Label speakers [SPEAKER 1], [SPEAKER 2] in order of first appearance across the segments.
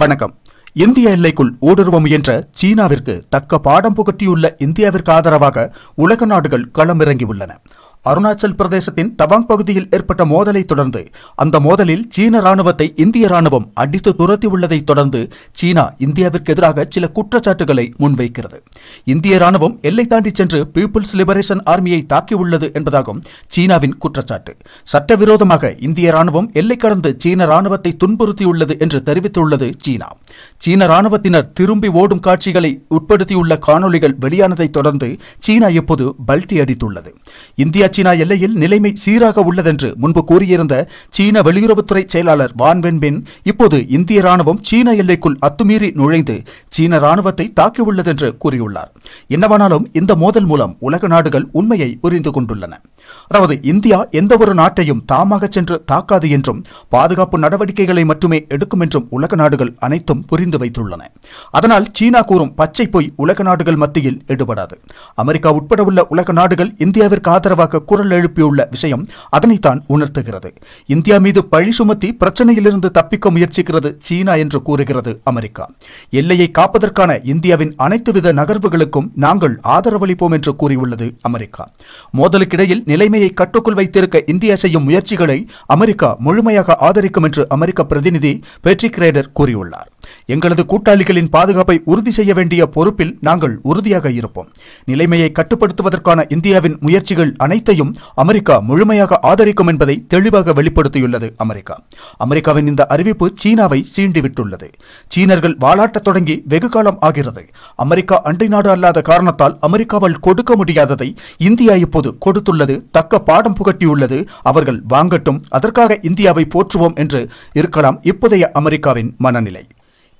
[SPEAKER 1] வணக்கம் இந்திய எல்லைக்குள் ஊடுருவ முயன்ற சீனாவிற்கு தக்க பாடம் புகட்டியுள்ள இந்தியாவிற்கு ஆதரவாக உலக நாடுகள் களமிறங்கியுள்ளன அருணாச்சல் பிரதேசத்தின் தவாங் பகுதியில் ஏற்பட்ட மோதலை தொடர்ந்து அந்த மோதலில் சீன ராணுவத்தை இந்திய ராணுவம் அடித்து துரத்தியுள்ளதை தொடர்ந்து சீனா இந்தியாவிற்கு எதிராக சில குற்றச்சாட்டுகளை முன்வைக்கிறது இந்திய ராணுவம் எல்லை தாண்டி சென்று பீப்புள்ஸ் லிபரேஷன் ஆர்மியை தாக்கியுள்ளது என்பதாகவும் சீனாவின் குற்றச்சாட்டு சட்டவிரோதமாக இந்திய ராணுவம் எல்லை கடந்து சீன ராணுவத்தை துன்புறுத்தியுள்ளது என்று தெரிவித்துள்ளது சீனா சீன ராணுவத்தினர் திரும்பி ஓடும் காட்சிகளை உட்படுத்தியுள்ள காணொலிகள் வெளியானதை தொடர்ந்து சீனா இப்போது பல்டி அடித்துள்ளது இந்தியா சீனா எல்லையில் நிலைமை சீராக உள்ளதென்று முன்பு கூறியிருந்த சீன வெளியுறவுத்துறை செயலாளர் வென்பின் இப்போது இந்திய ராணுவம் சீன எல்லைக்குள் அத்துமீறி நுழைந்து சீன ராணுவத்தை தாக்கியுள்ளதென்று கூறியுள்ளார் என்னவானாலும் இந்த மோதல் மூலம் உலக நாடுகள் உண்மையை புரிந்து கொண்டுள்ளன அதாவது இந்தியா எந்தவொரு நாட்டையும் தாமாக சென்று தாக்காது என்றும் பாதுகாப்பு நடவடிக்கைகளை மட்டுமே எடுக்கும் என்றும் உலக நாடுகள் அனைத்தும் புரிந்து வைத்துள்ளன அதனால் சீனா கூறும் பச்சை பொய் உலக நாடுகள் மத்தியில் எடுபடாது அமெரிக்கா உட்பட உள்ள உலக நாடுகள் இந்தியாவிற்கு ஆதரவாக குரல் எழுப்பியுள்ள விஷயம் அதனைத்தான் உணர்த்துகிறது இந்தியா மீது பழி சுமத்தி பிரச்சனையிலிருந்து தப்பிக்க முயற்சிக்கிறது சீனா என்று கூறுகிறது அமெரிக்கா எல்லையை காப்பதற்கான இந்தியாவின் அனைத்துவித நகர்வுகளுக்கும் நாங்கள் ஆதரவளிப்போம் என்று கூறியுள்ளது அமெரிக்கா மோதலுக்கிடையில் நிலைமையை கட்டுக்குள் வைத்திருக்க இந்தியா செய்யும் முயற்சிகளை அமெரிக்கா முழுமையாக ஆதரிக்கும் என்று அமெரிக்க பிரதிநிதி பெட்ரிக் ரேடர் கூறியுள்ளார் எங்களது கூட்டாளிகளின் பாதுகாப்பை உறுதி செய்ய வேண்டிய பொறுப்பில் நாங்கள் உறுதியாக இருப்போம் நிலைமையை கட்டுப்படுத்துவதற்கான இந்தியாவின் முயற்சிகள் அனைத்தையும் அமெரிக்கா முழுமையாக ஆதரிக்கும் என்பதை தெளிவாக வெளிப்படுத்தியுள்ளது அமெரிக்கா அமெரிக்காவின் இந்த அறிவிப்பு சீனாவை சீண்டிவிட்டுள்ளது சீனர்கள் வாலாட்டத் தொடங்கி வெகு காலம் ஆகிறது அமெரிக்கா அண்டை நாடு அல்லாத காரணத்தால் அமெரிக்காவால் கொடுக்க முடியாததை இந்தியா இப்போது கொடுத்துள்ளது தக்க பாடம் புகட்டியுள்ளது அவர்கள் வாங்கட்டும் அதற்காக இந்தியாவை போற்றுவோம் என்று இருக்கலாம் இப்போதைய அமெரிக்காவின் மனநிலை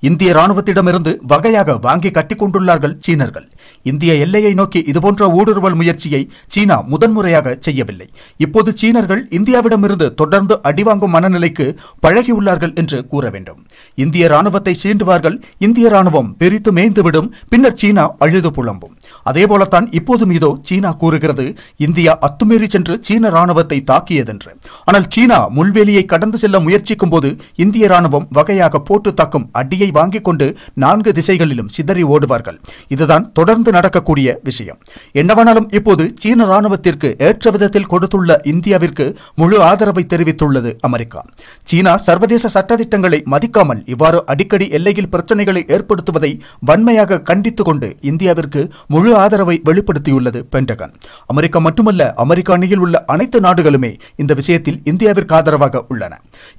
[SPEAKER 1] இந்திய ராணுவத்திடமிருந்து வகையாக வாங்கி கட்டிக்கொண்டுள்ளார்கள் சீனர்கள் இந்திய எல்லையை நோக்கி இதுபோன்ற ஊடுருவல் முயற்சியை சீனா முதன்முறையாக செய்யவில்லை இப்போது சீனர்கள் இந்தியாவிடமிருந்து தொடர்ந்து அடிவாங்கும் மனநிலைக்கு பழகியுள்ளார்கள் என்று கூற வேண்டும் இந்திய ராணுவத்தை சீண்டுவார்கள் இந்திய ராணுவம் பிரித்து மேய்ந்துவிடும் பின்னர் சீனா அழுது புலம்பும் அதேபோலத்தான் இப்போதும் இதோ சீனா கூறுகிறது இந்தியா அத்துமீறி சென்று சீன ராணுவத்தை தாக்கியதென்று ஆனால் சீனா முள்வெளியை கடந்து செல்ல முயற்சிக்கும் போது இந்திய ராணுவம் வகையாக போட்டு தாக்கும் அடியை வாங்கிக் கொண்டு நான்கு திசைகளிலும் சிதறி ஓடுவார்கள் இதுதான் தொடர் தொடர்ந்து நடக்கக்கூடிய விஷயம் என்னவானாலும் இப்போது சீன ராணுவத்திற்கு ஏற்ற விதத்தில் கொடுத்துள்ள இந்தியாவிற்கு முழு ஆதரவை தெரிவித்துள்ளது அமெரிக்கா சீனா சர்வதேச சட்டத்திட்டங்களை மதிக்காமல் இவ்வாறு அடிக்கடி எல்லையில் பிரச்சனைகளை ஏற்படுத்துவதை வன்மையாக கண்டித்துக் கொண்டு இந்தியாவிற்கு முழு ஆதரவை வெளிப்படுத்தியுள்ளது பென்டகன் அமெரிக்கா மட்டுமல்ல அமெரிக்க அணியில் உள்ள அனைத்து நாடுகளுமே இந்த விஷயத்தில் இந்தியாவிற்கு ஆதரவாக உள்ளன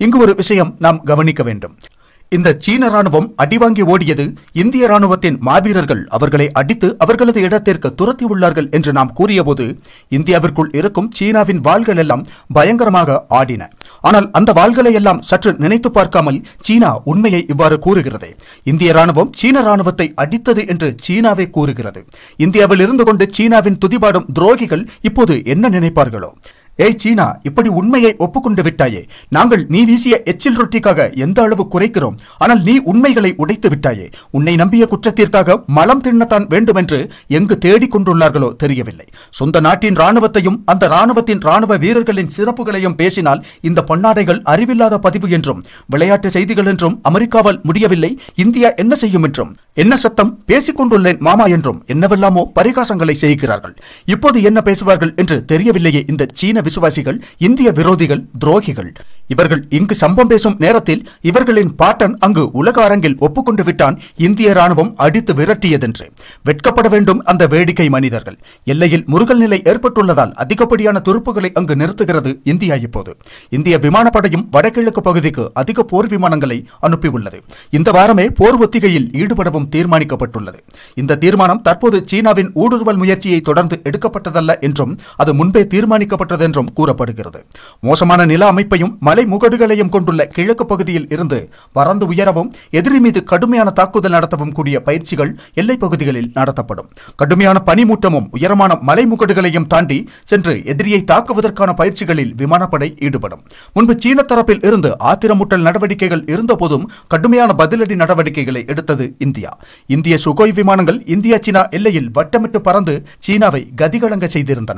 [SPEAKER 1] இங்கு ஒரு விஷயம் நாம் கவனிக்க வேண்டும் இந்த சீன ராணுவம் அடிவாங்கி ஓடியது இந்திய ராணுவத்தின் மாவீரர்கள் அவர்களை அடித்து அவர்களது இடத்திற்கு துரத்தி உள்ளார்கள் என்று நாம் கூறியபோது இந்தியாவிற்குள் இருக்கும் சீனாவின் வாள்கள் எல்லாம் பயங்கரமாக ஆடின ஆனால் அந்த வாள்களை எல்லாம் சற்று நினைத்து பார்க்காமல் சீனா உண்மையை இவ்வாறு கூறுகிறது இந்திய ராணுவம் சீன ராணுவத்தை அடித்தது என்று சீனாவை கூறுகிறது இந்தியாவில் இருந்து கொண்டு சீனாவின் துதிபாடும் துரோகிகள் இப்போது என்ன நினைப்பார்களோ ஏய் சீனா இப்படி உண்மையை ஒப்புக்கொண்டு விட்டாயே நாங்கள் நீ வீசிய எச்சில் ரொட்டிக்காக எந்த அளவு குறைக்கிறோம் ஆனால் நீ உண்மைகளை உடைத்து விட்டாயே உன்னை நம்பிய குற்றத்திற்காக மலம் தின்னத்தான் வேண்டுமென்று எங்கு தேடிக் கொண்டுள்ளார்களோ தெரியவில்லை சொந்த நாட்டின் ராணுவத்தையும் அந்த ராணுவத்தின் ராணுவ வீரர்களின் சிறப்புகளையும் பேசினால் இந்த பொன்னாடைகள் அறிவில்லாத பதிவு என்றும் விளையாட்டு செய்திகள் என்றும் அமெரிக்காவால் முடியவில்லை இந்தியா என்ன செய்யும் என்றும் என்ன சத்தம் பேசிக் கொண்டுள்ளேன் மாமா என்றும் என்னவெல்லாமோ பரிகாசங்களை செய்கிறார்கள் இப்போது என்ன பேசுவார்கள் என்று தெரியவில்லையே இந்த சீன விசுவாசிகள் இந்திய விரோதிகள் துரோகிகள் இவர்கள் இங்கு சம்பம் பேசும் நேரத்தில் இவர்களின் பாட்டன் அங்கு உலக அரங்கில் ஒப்புக்கொண்டு விட்டான் இந்திய ராணுவம் அடித்து விரட்டியதென்று வெட்கப்பட வேண்டும் அந்த வேடிக்கை மனிதர்கள் எல்லையில் முருகல் நிலை ஏற்பட்டுள்ளதால் அதிகப்படியான துருப்புகளை அங்கு நிறுத்துகிறது இந்தியா இப்போது இந்திய விமானப்படையும் வடகிழக்கு பகுதிக்கு அதிக போர் விமானங்களை அனுப்பியுள்ளது இந்த வாரமே போர் ஒத்திகையில் ஈடுபடவும் தீர்மானிக்கப்பட்டுள்ளது இந்த தீர்மானம் தற்போது சீனாவின் ஊடுருவல் முயற்சியை தொடர்ந்து எடுக்கப்பட்டதல்ல என்றும் அது முன்பே தீர்மானிக்கப்பட்டது என்றும் கூறப்படுகிறது மோசமான நில அமைப்பையும் மலை முகடுகளையும் கொண்டுள்ள கிழக்கு பகுதியில் இருந்து பறந்து உயரவும் எதிரி மீது கடுமையான தாக்குதல் நடத்தவும் கூடிய பயிற்சிகள் எல்லைப் பகுதிகளில் நடத்தப்படும் கடுமையான பனிமூட்டமும் உயரமான மலை முகடுகளையும் தாண்டி சென்று எதிரியை தாக்குவதற்கான பயிற்சிகளில் விமானப்படை ஈடுபடும் முன்பு சீன தரப்பில் இருந்து ஆத்திரமூட்டல் நடவடிக்கைகள் இருந்தபோதும் கடுமையான பதிலடி நடவடிக்கைகளை எடுத்தது இந்தியா இந்திய சுகோய் விமானங்கள் இந்தியா சீனா எல்லையில் வட்டமிட்டு பறந்து சீனாவை கதிகலங்க செய்திருந்தன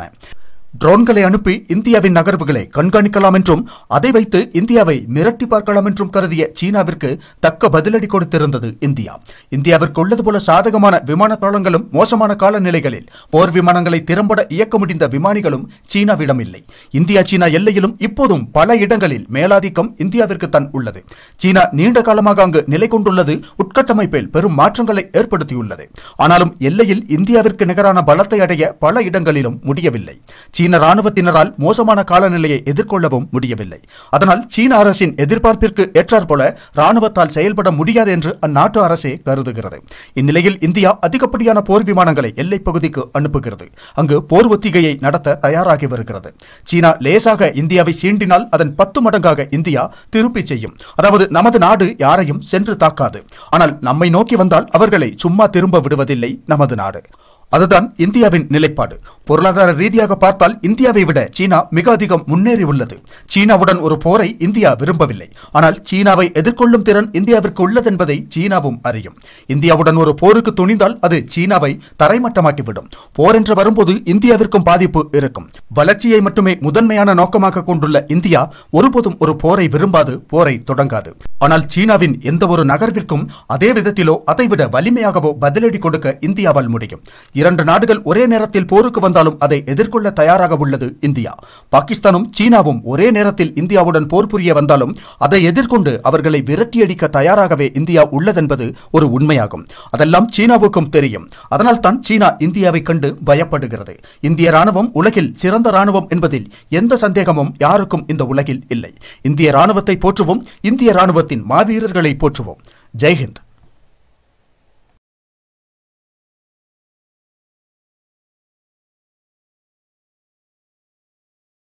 [SPEAKER 1] ட்ரோன்களை அனுப்பி இந்தியாவின் நகர்வுகளை கண்காணிக்கலாம் என்றும் அதை வைத்து இந்தியாவை மிரட்டி பார்க்கலாம் என்றும் கருதிய சீனாவிற்கு தக்க பதிலடி கொடுத்திருந்தது இந்தியா இந்தியாவிற்கு உள்ளது போல சாதகமான விமான தளங்களும் மோசமான காலநிலைகளில் போர் விமானங்களை திறம்பட இயக்க முடிந்த விமானிகளும் சீனாவிடம் இல்லை இந்தியா சீனா எல்லையிலும் இப்போதும் பல இடங்களில் மேலாதிக்கம் இந்தியாவிற்கு தான் உள்ளது சீனா நீண்ட காலமாக அங்கு நிலை கொண்டுள்ளது உட்கட்டமைப்பில் பெரும் மாற்றங்களை ஏற்படுத்தியுள்ளது ஆனாலும் எல்லையில் இந்தியாவிற்கு நிகரான பலத்தை அடைய பல இடங்களிலும் முடியவில்லை சீன ராணுவத்தினரால் மோசமான காலநிலையை எதிர்கொள்ளவும் முடியவில்லை அதனால் சீன அரசின் எதிர்பார்ப்பிற்கு ஏற்றாற்போல ராணுவத்தால் செயல்பட முடியாது என்று அந்நாட்டு அரசே கருதுகிறது இந்நிலையில் இந்தியா அதிகப்படியான போர் விமானங்களை எல்லைப் பகுதிக்கு அனுப்புகிறது அங்கு போர் ஒத்திகையை நடத்த தயாராகி வருகிறது சீனா லேசாக இந்தியாவை சீண்டினால் அதன் பத்து மடங்காக இந்தியா திருப்பி செய்யும் அதாவது நமது நாடு யாரையும் சென்று தாக்காது ஆனால் நம்மை நோக்கி வந்தால் அவர்களை சும்மா திரும்ப விடுவதில்லை நமது நாடு அதுதான் இந்தியாவின் நிலைப்பாடு பொருளாதார ரீதியாக பார்த்தால் இந்தியாவை விட சீனா மிக அதிகம் முன்னேறி உள்ளது சீனாவுடன் ஒரு போரை இந்தியா விரும்பவில்லை ஆனால் சீனாவை எதிர்கொள்ளும் திறன் இந்தியாவிற்கு உள்ளது என்பதை சீனாவும் அறியும் இந்தியாவுடன் ஒரு போருக்கு துணிந்தால் அது சீனாவை தரைமட்டமாக்கிவிடும் போர் என்று வரும்போது இந்தியாவிற்கும் பாதிப்பு இருக்கும் வளர்ச்சியை மட்டுமே முதன்மையான நோக்கமாக கொண்டுள்ள இந்தியா ஒருபோதும் ஒரு போரை விரும்பாது போரை தொடங்காது ஆனால் சீனாவின் எந்த ஒரு நகர்விற்கும் அதே விதத்திலோ அதைவிட வலிமையாகவோ பதிலடி கொடுக்க இந்தியாவால் முடியும் இரண்டு நாடுகள் ஒரே நேரத்தில் போருக்கு வந்தாலும் அதை எதிர்கொள்ள தயாராக உள்ளது இந்தியா பாகிஸ்தானும் சீனாவும் ஒரே நேரத்தில் இந்தியாவுடன் போர் புரிய வந்தாலும் அதை எதிர்கொண்டு அவர்களை விரட்டியடிக்க தயாராகவே இந்தியா உள்ளதென்பது ஒரு உண்மையாகும் அதெல்லாம் சீனாவுக்கும் தெரியும் அதனால் தான் சீனா இந்தியாவை கண்டு பயப்படுகிறது இந்திய ராணுவம் உலகில் சிறந்த ராணுவம் என்பதில் எந்த சந்தேகமும் யாருக்கும் இந்த உலகில் இல்லை இந்திய ராணுவத்தை போற்றுவோம் இந்திய ராணுவத்தின் மாவீரர்களை போற்றுவோம் ஜெய்ஹிந்த்